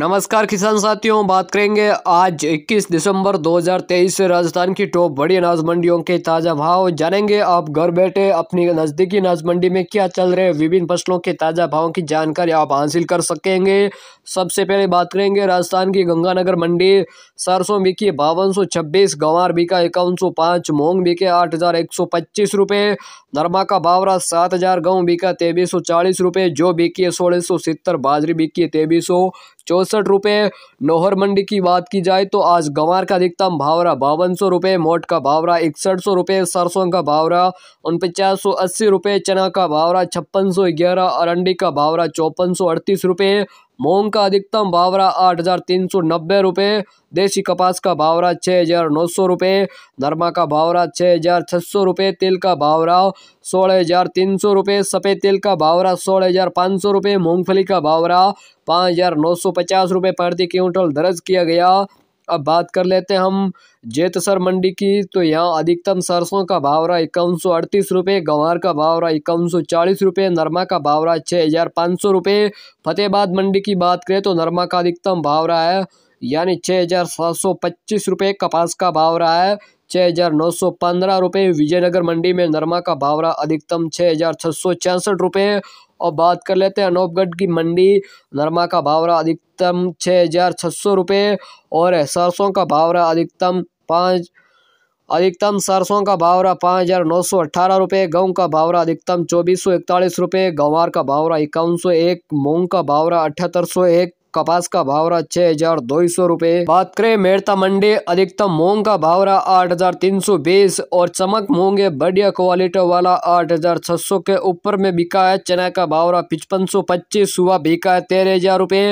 नमस्कार किसान साथियों बात करेंगे आज 21 दिसंबर 2023 से राजस्थान की टॉप बड़ी अनाज मंडियों के ताज़ा भाव जानेंगे आप घर बैठे अपनी नज़दीकी अनाज मंडी में क्या चल रहे विभिन्न फसलों के ताज़ा भावों की जानकारी आप हासिल कर सकेंगे सबसे पहले बात करेंगे राजस्थान की गंगानगर मंडी सरसों बिकी बावन सौ छब्बीस गंवार बिका इक्यावन सौ पाँच मोंग बिके आठ हज़ार एक सौ पच्चीस रुपये नरमा का बावरा सात हज़ार गेहूँ बिका तेबीस सौ चालीस रुपये जो बिकी सोलह सौ सत्तर बाजरी बिकी तेबीस सौ चौंसठ रुपये नोहर मंडी की बात की जाए तो आज गंवार का अधिकतम भावरा बावन सौ रुपये मोट का भावरा इकसठ सौ रुपये सरसों का भावरा उन पचास सौ अस्सी रुपये चना का भावरा छप्पन सौ ग्यारह अरंडी का भावरा चौपन सौ अड़तीस रुपये मूंग का अधिकतम भावरा आठ हज़ार तीन सौ नब्बे रुपये देसी कपास का भावरा छः हज़ार नौ सौ रुपये धर्मा का भावरा छः हज़ार छः सौ रुपये तिल का भावरा सोलह हज़ार तीन सौ रुपये सफ़ेद तिल का भावरा सोलह हज़ार पाँच सौ रुपये मूँगफली का भावरा पाँच हज़ार नौ सौ पचास रुपये प्रति क्विंटल दर्ज किया गया अब बात कर लेते हैं हम जेतसर मंडी की तो यहाँ अधिकतम सरसों का भाव रहा इक्यावन सौ अड़तीस रुपये गंवार का भाव रहा इक्यावन सौ चालीस रुपये नरमा का भाव रहा छः हज़ार पाँच सौ रुपये फतेहबाद मंडी की बात करें तो नरमा का अधिकतम भाव रहा है यानी छः हज़ार सात सौ पच्चीस रुपये कपास का भाव रहा है छः हज़ार नौ सौ पंद्रह रुपये विजयनगर मंडी में नरमा का भावरा अधिकतम छः हज़ार छः सौ छियासठ रुपये और बात कर लेते हैं अनूपगढ़ की मंडी नरमा का भावरा अधिकतम छः हज़ार छः सौ रुपये और सरसों का भावरा अधिकतम पाँच अधिकतम सरसों का भावरा पाँच हज़ार नौ सौ अट्ठारह रुपये गेहूँ का भावरा अधिकतम चौबीस सौ इकतालीस रुपये गंवार का भावरा इक्यावन सौ एक मूंग का भावरा अठहत्तर सौ एक कपास का भाव रहा छह हजार दो सौ रूपए बात करें मेड़ता मंडी अधिकतम मूंग का भाव रहा आठ हजार तीन सौ बीस और चमक मूंग बढ़िया क्वालिटी वाला आठ हजार छह सौ के ऊपर में बिका है चना का भाव रहा पचपन सौ पच्चीस सुबह बिका है तेरह हजार रूपए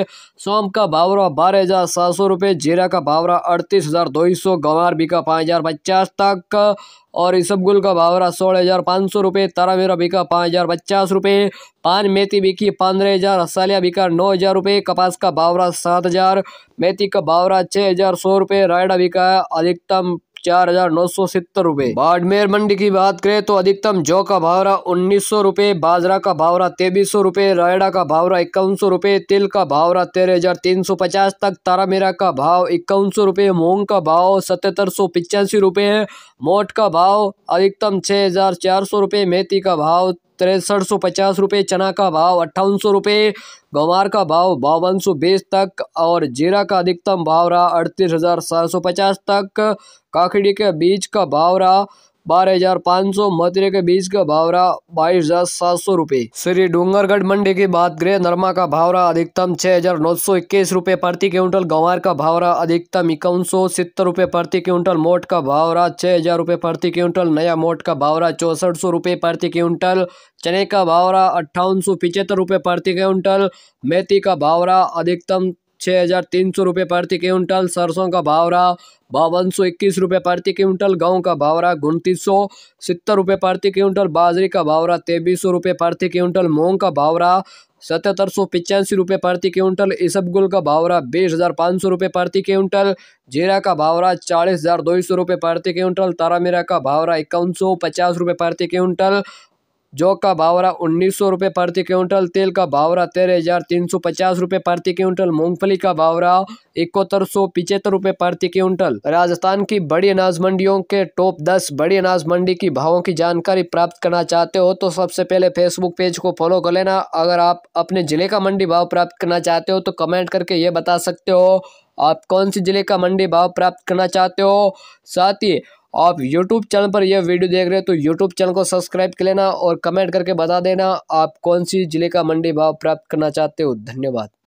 सोम का भाव रहा बारह हजार सात सौ रूपए जीरा का भाव रहा अड़तीस हजार दो सौ गंवार बिका पाँच हजार पचास तक और इसबगुल का भावरा सोलह हज़ार पाँच सौ रुपये तारा मेरा बिका पाँच हज़ार पचास रुपये पान मेथी बिकी पंद्रह हज़ार असालिया बिका नौ हज़ार रुपये कपास का भावरा सात हज़ार मेथी का भावरा छः हज़ार सौ रुपये रायडा बिका अधिकतम चार हजार नौ सौ सत्तर रूपए बाड़मेर मंडी की बात करें तो अधिकतम जौ का भावरा उन्नीस सौ रुपए बाजरा का भावरा तेबीस सौ रायडा का भावरा इक्यावन सौ रुपए तिल का भावरा तेरह हजार तीन सौ पचास तक तारामीरा का भाव इक्यावन सौ रुपए मूंग का भाव सतहत्तर सौ पिचासी है मोट का भाव अधिकतम छह हजार चार सौ रुपए मेथी का भाव तिरसठ सौ पचास रुपये चना का भाव अट्ठावन सौ रुपये गंवार का भाव बावन सौ बीस तक और जीरा का अधिकतम भाव रहा अड़तीस हज़ार सात सौ पचास तक काकड़ी के बीज का भाव रहा बारह हजार पाँच सौ मथुरे के बीज का भावरा बाईस हजार सात सौ रूपए श्री डूंगरगढ़ मंडी की बात करें नरमा का भावरा अधिकतम छह हजार नौ सौ इक्कीस रूपए प्रति क्विंटल गंवार का भावरा अधिकतम इक्यावन सौ सत्तर रूपए प्रति क्विंटल मोट का भावरा छह हजार रूपए प्रति क्विंटल नया मोट का भावरा चौसठ सौ रूपये प्रति क्विंटल चने का भावरा अट्ठावन सौ पिचहत्तर रूपए प्रति क्विंटल मेथी का भावरा अधिकतम छः हज़ार तीन सौ रुपये प्रति क्विंटल सरसों का भाव रहा बावन सौ इक्कीस रुपये प्रति क्विंटल गेहूँ का भाव रहा उनतीस सौ सत्तर रुपये प्रति क्विंटल बाजरी का भाव रहा तेईस सौ रुपये प्रति क्विंटल मूंग का भाव रहा सतहत्तर सौ पिचासी रुपये प्रति क्विंटल इसबगुल का भाव रहा बीस हज़ार पाँच सौ रुपये प्रति क्विंटल जीरा का भाव रहा चालीस हज़ार दो सौ रुपये प्रति क्विंटल तारा मीरा का भाव रहा इक्यावन सौ पचास रुपये प्रति क्विंटल जौ का भावरा उन्नीस सौ रुपये प्रति क्विंटल तेल का भावरा तेरह हजार तीन सौ पचास रुपये प्रति क्विंटल मूंगफली का भावरा इकहत्तर सौ पिचहत्तर रुपये प्रति क्विंटल राजस्थान की बड़ी अनाज मंडियों के टॉप दस बड़ी अनाज मंडी की भावों की जानकारी प्राप्त करना चाहते हो तो सबसे पहले फेसबुक पेज को फॉलो कर लेना अगर आप अपने जिले का मंडी भाव प्राप्त करना चाहते हो तो कमेंट करके ये बता सकते हो आप कौन से जिले का मंडी भाव प्राप्त करना चाहते हो साथ ही आप यूट्यूब चैनल पर यह वीडियो देख रहे हो तो यूट्यूब चैनल को सब्सक्राइब कर लेना और कमेंट करके बता देना आप कौन सी ज़िले का मंडी भाव प्राप्त करना चाहते हो धन्यवाद